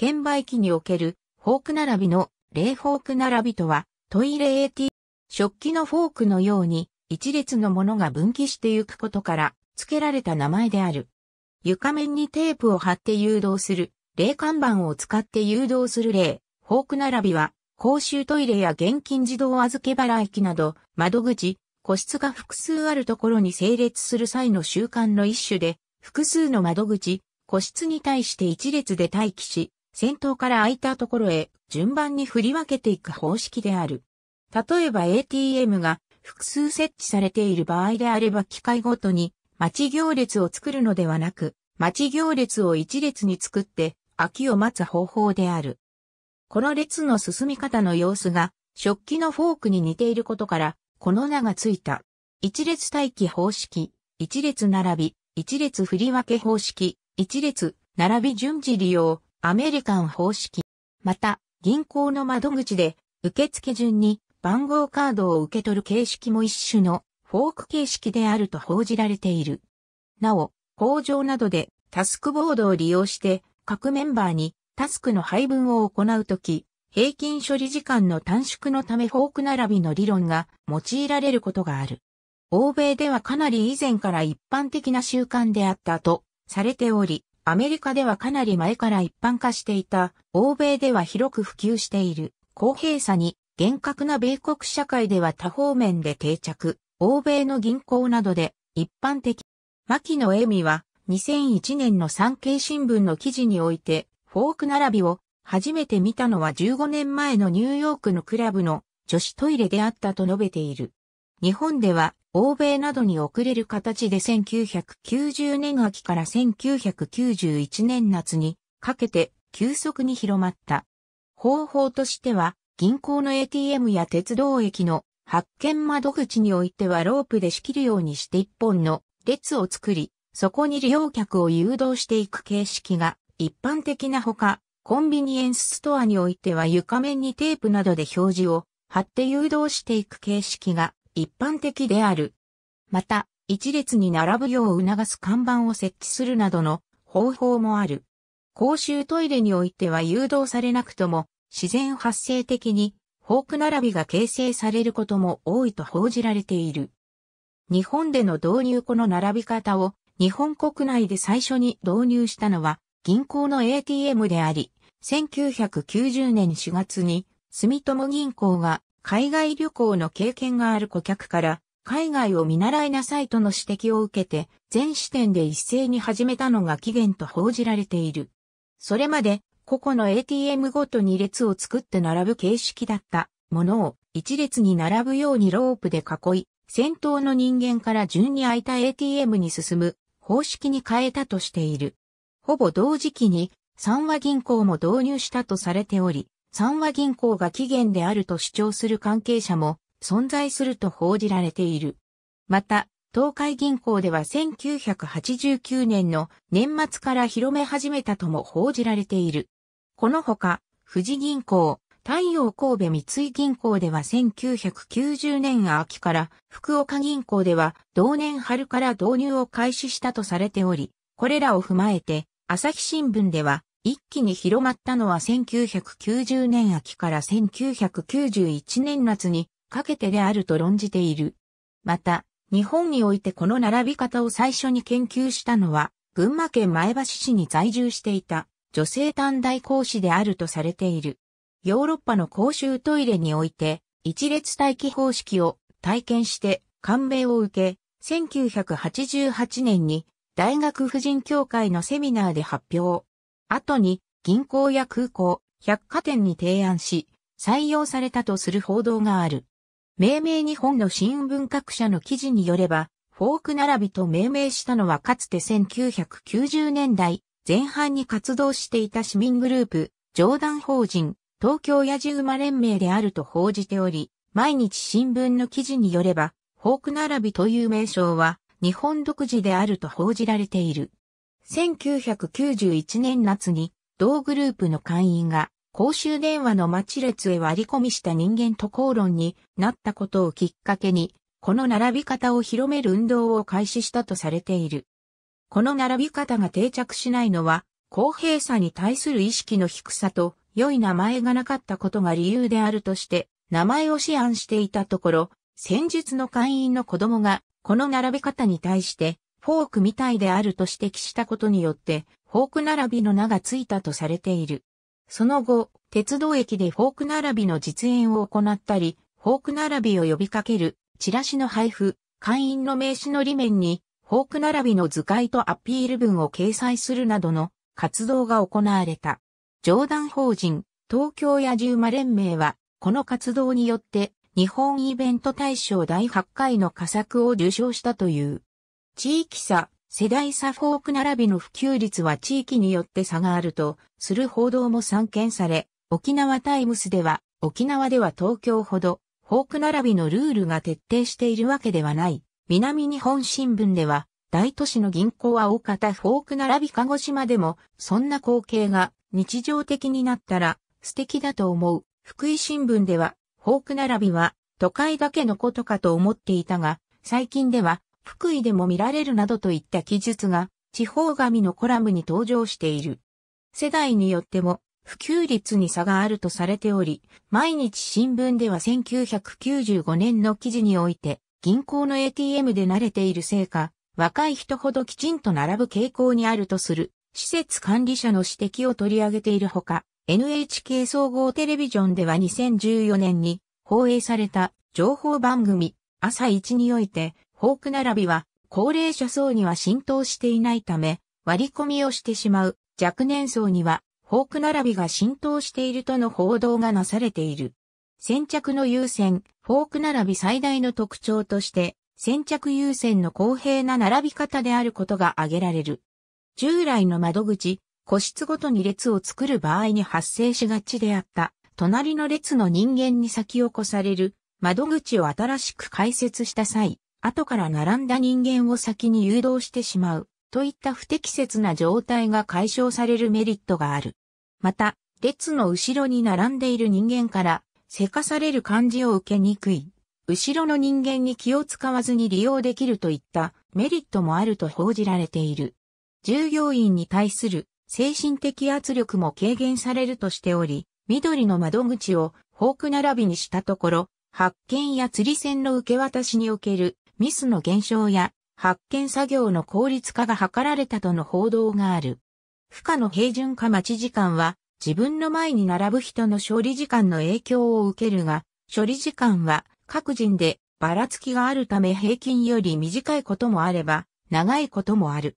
券売機におけるフォーク並びの例フォーク並びとは、トイレ AT、食器のフォークのように一列のものが分岐してゆくことから付けられた名前である。床面にテープを貼って誘導する、例看板を使って誘導する例、フォーク並びは、公衆トイレや現金自動預け払い機など、窓口、個室が複数あるところに整列する際の習慣の一種で、複数の窓口、個室に対して一列で待機し、先頭から空いたところへ順番に振り分けていく方式である。例えば ATM が複数設置されている場合であれば機械ごとに待ち行列を作るのではなく、待ち行列を一列に作って空きを待つ方法である。この列の進み方の様子が食器のフォークに似ていることから、この名がついた。一列待機方式、一列並び、一列振り分け方式、一列並び順次利用、アメリカン方式。また、銀行の窓口で、受付順に番号カードを受け取る形式も一種のフォーク形式であると報じられている。なお、工場などでタスクボードを利用して各メンバーにタスクの配分を行うとき、平均処理時間の短縮のためフォーク並びの理論が用いられることがある。欧米ではかなり以前から一般的な習慣であったとされており、アメリカではかなり前から一般化していた、欧米では広く普及している、公平さに、厳格な米国社会では多方面で定着、欧米の銀行などで一般的。牧野恵美は2001年の産経新聞の記事において、フォーク並びを初めて見たのは15年前のニューヨークのクラブの女子トイレであったと述べている。日本では欧米などに遅れる形で1990年秋から1991年夏にかけて急速に広まった。方法としては、銀行の ATM や鉄道駅の発見窓口においてはロープで仕切るようにして一本の列を作り、そこに利用客を誘導していく形式が一般的なほか、コンビニエンスストアにおいては床面にテープなどで表示を貼って誘導していく形式が一般的である。また、一列に並ぶよう促す看板を設置するなどの方法もある。公衆トイレにおいては誘導されなくとも、自然発生的に、フォーク並びが形成されることも多いと報じられている。日本での導入この並び方を日本国内で最初に導入したのは銀行の ATM であり、1990年4月に住友銀行が海外旅行の経験がある顧客から、海外を見習いなさいとの指摘を受けて、全視点で一斉に始めたのが起源と報じられている。それまで、個々の ATM ごとに列を作って並ぶ形式だったものを、一列に並ぶようにロープで囲い、先頭の人間から順に空いた ATM に進む方式に変えたとしている。ほぼ同時期に、三和銀行も導入したとされており、三和銀行が起源であると主張する関係者も存在すると報じられている。また、東海銀行では1989年の年末から広め始めたとも報じられている。このほか、富士銀行、太陽神戸三井銀行では1990年秋から福岡銀行では同年春から導入を開始したとされており、これらを踏まえて朝日新聞では一気に広まったのは1990年秋から1991年夏にかけてであると論じている。また、日本においてこの並び方を最初に研究したのは、群馬県前橋市に在住していた女性短大講師であるとされている。ヨーロッパの公衆トイレにおいて、一列待機方式を体験して感銘を受け、1988年に大学婦人協会のセミナーで発表。後に銀行や空港、百貨店に提案し、採用されたとする報道がある。命名日本の新聞各社の記事によれば、フォーク並びと命名したのはかつて1990年代前半に活動していた市民グループ、冗談法人、東京野じ馬連盟であると報じており、毎日新聞の記事によれば、フォーク並びという名称は日本独自であると報じられている。1991年夏に同グループの会員が公衆電話の待ち列へ割り込みした人間と口論になったことをきっかけに、この並び方を広める運動を開始したとされている。この並び方が定着しないのは、公平さに対する意識の低さと良い名前がなかったことが理由であるとして、名前を思案していたところ、先日の会員の子供が、この並び方に対して、フォークみたいであると指摘したことによって、フォーク並びの名がついたとされている。その後、鉄道駅でフォーク並びの実演を行ったり、フォーク並びを呼びかける、チラシの配布、会員の名刺の裏面に、フォーク並びの図解とアピール文を掲載するなどの活動が行われた。上段法人、東京野獣馬連盟は、この活動によって、日本イベント大賞第8回の佳作を受賞したという。地域差、世代差フォーク並びの普及率は地域によって差があると、する報道も散見され、沖縄タイムスでは、沖縄では東京ほど、フォーク並びのルールが徹底しているわけではない。南日本新聞では、大都市の銀行は大方フォーク並び鹿児島でも、そんな光景が日常的になったら素敵だと思う。福井新聞では、フォーク並びは都会だけのことかと思っていたが、最近では福井でも見られるなどといった記述が地方紙のコラムに登場している。世代によっても普及率に差があるとされており、毎日新聞では1995年の記事において、銀行の ATM で慣れているせいか、若い人ほどきちんと並ぶ傾向にあるとする、施設管理者の指摘を取り上げているほか、NHK 総合テレビジョンでは2014年に放映された情報番組、朝1において、フォーク並びは、高齢者層には浸透していないため、割り込みをしてしまう若年層には、フォーク並びが浸透しているとの報道がなされている。先着の優先、フォーク並び最大の特徴として、先着優先の公平な並び方であることが挙げられる。従来の窓口、個室ごとに列を作る場合に発生しがちであった、隣の列の人間に先を越される、窓口を新しく開設した際、後から並んだ人間を先に誘導してしまう、といった不適切な状態が解消されるメリットがある。また、列の後ろに並んでいる人間から、せかされる感じを受けにくい。後ろの人間に気を使わずに利用できるといったメリットもあると報じられている。従業員に対する精神的圧力も軽減されるとしており、緑の窓口をフォーク並びにしたところ、発見や釣り線の受け渡しにおけるミスの減少や発見作業の効率化が図られたとの報道がある。負荷の平準化待ち時間は自分の前に並ぶ人の処理時間の影響を受けるが、処理時間は各人でばらつきがあるため平均より短いこともあれば、長いこともある。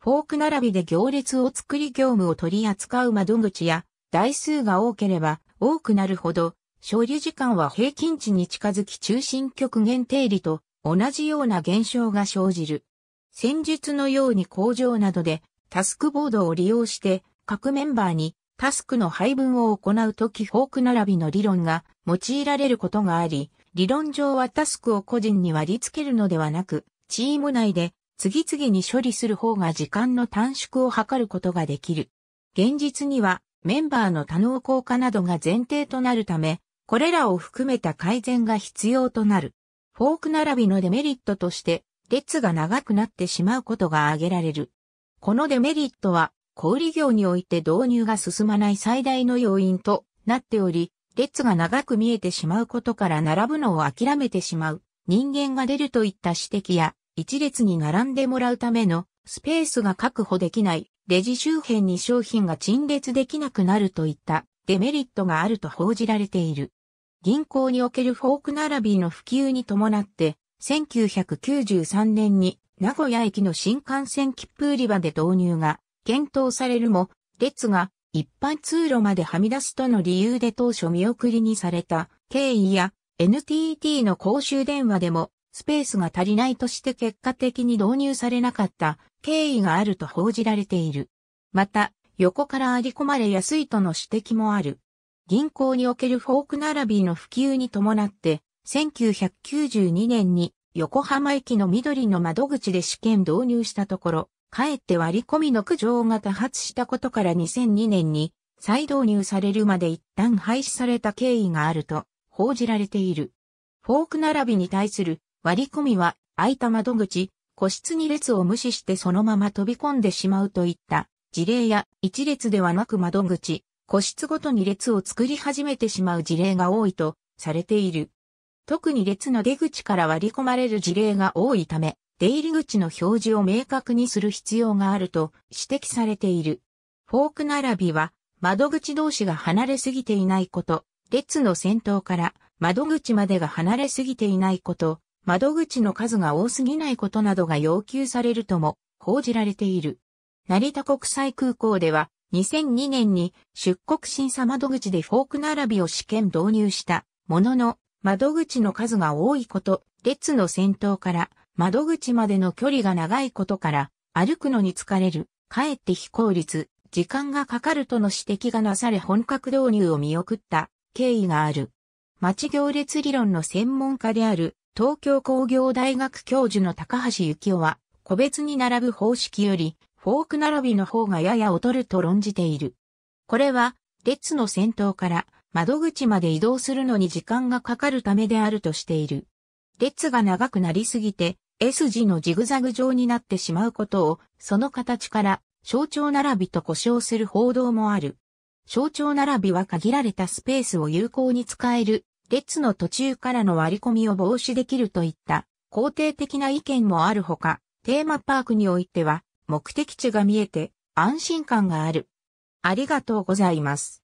フォーク並びで行列を作り業務を取り扱う窓口や、台数が多ければ多くなるほど、処理時間は平均値に近づき中心極限定理と同じような現象が生じる。戦術のように工場などでタスクボードを利用して各メンバーにタスクの配分を行うときフォーク並びの理論が用いられることがあり、理論上はタスクを個人に割り付けるのではなく、チーム内で次々に処理する方が時間の短縮を図ることができる。現実にはメンバーの多能効果などが前提となるため、これらを含めた改善が必要となる。フォーク並びのデメリットとして、列が長くなってしまうことが挙げられる。このデメリットは、小売業において導入が進まない最大の要因となっており、列が長く見えてしまうことから並ぶのを諦めてしまう、人間が出るといった指摘や、一列に並んでもらうためのスペースが確保できない、レジ周辺に商品が陳列できなくなるといったデメリットがあると報じられている。銀行におけるフォーク並びの普及に伴って、1993年に名古屋駅の新幹線切符売り場で導入が検討されるも、列が一般通路まではみ出すとの理由で当初見送りにされた経緯や NTT の公衆電話でもスペースが足りないとして結果的に導入されなかった経緯があると報じられている。また、横からあり込まれやすいとの指摘もある。銀行におけるフォーク並びの普及に伴って、1992年に横浜駅の緑の窓口で試験導入したところ、かえって割り込みの苦情が多発したことから2002年に再導入されるまで一旦廃止された経緯があると報じられている。フォーク並びに対する割り込みは空いた窓口、個室に列を無視してそのまま飛び込んでしまうといった事例や一列ではなく窓口、個室ごとに列を作り始めてしまう事例が多いとされている。特に列の出口から割り込まれる事例が多いため、出入り口の表示を明確にする必要があると指摘されている。フォーク並びは窓口同士が離れすぎていないこと、列の先頭から窓口までが離れすぎていないこと、窓口の数が多すぎないことなどが要求されるとも報じられている。成田国際空港では2002年に出国審査窓口でフォーク並びを試験導入したものの、窓口の数が多いこと、列の先頭から窓口までの距離が長いことから、歩くのに疲れる、かえって非効率、時間がかかるとの指摘がなされ本格導入を見送った経緯がある。待ち行列理論の専門家である東京工業大学教授の高橋幸夫は、個別に並ぶ方式よりフォーク並びの方がやや劣ると論じている。これは、列の先頭から窓口まで移動するのに時間がかかるためであるとしている。列が長くなりすぎて S 字のジグザグ状になってしまうことを、その形から象徴並びと呼称する報道もある。象徴並びは限られたスペースを有効に使える、列の途中からの割り込みを防止できるといった肯定的な意見もあるほか、テーマパークにおいては、目的地が見えて安心感がある。ありがとうございます。